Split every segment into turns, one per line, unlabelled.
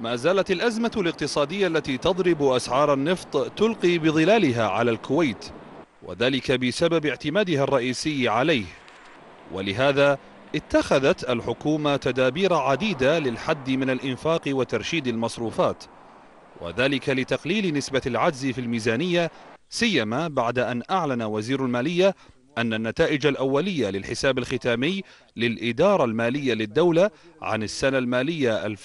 ما زالت الأزمة الاقتصادية التي تضرب أسعار النفط تلقي بظلالها على الكويت وذلك بسبب اعتمادها الرئيسي عليه ولهذا اتخذت الحكومة تدابير عديدة للحد من الإنفاق وترشيد المصروفات وذلك لتقليل نسبة العجز في الميزانية سيما بعد أن أعلن وزير المالية أن النتائج الأولية للحساب الختامي للإدارة المالية للدولة عن السنة المالية 2015-2016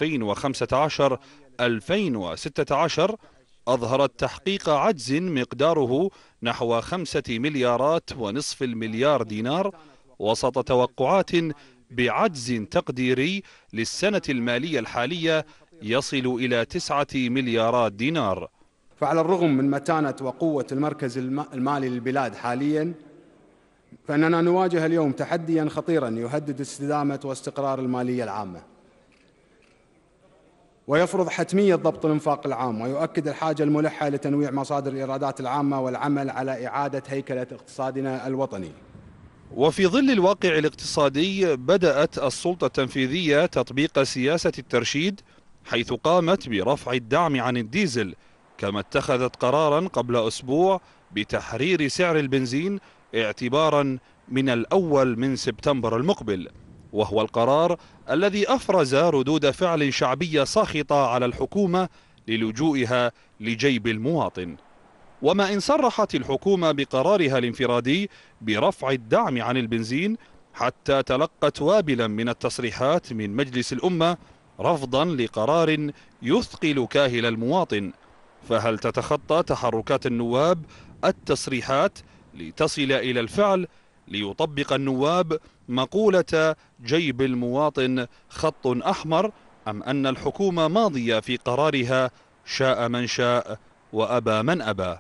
أظهرت تحقيق عجز مقداره نحو خمسة مليارات ونصف المليار دينار وسط توقعات بعجز تقديري للسنة المالية الحالية يصل إلى تسعة مليارات دينار
فعلى الرغم من متانة وقوة المركز المالي للبلاد حالياً فاننا نواجه اليوم تحديا خطيرا يهدد استدامه واستقرار الماليه العامه ويفرض حتميه ضبط الانفاق العام ويؤكد الحاجه الملحه لتنويع مصادر الايرادات العامه والعمل على اعاده هيكله اقتصادنا الوطني
وفي ظل الواقع الاقتصادي بدأت السلطة التنفيذية تطبيق سياسة الترشيد حيث قامت برفع الدعم عن الديزل كما اتخذت قرارا قبل أسبوع بتحرير سعر البنزين اعتبارا من الأول من سبتمبر المقبل وهو القرار الذي أفرز ردود فعل شعبية ساخطة على الحكومة للجوئها لجيب المواطن وما إن صرحت الحكومة بقرارها الانفرادي برفع الدعم عن البنزين حتى تلقت وابلا من التصريحات من مجلس الأمة رفضا لقرار يثقل كاهل المواطن فهل تتخطى تحركات النواب التصريحات لتصل إلى الفعل ليطبق النواب مقولة جيب المواطن خط أحمر أم أن الحكومة ماضية في قرارها شاء من شاء وأبى من أبى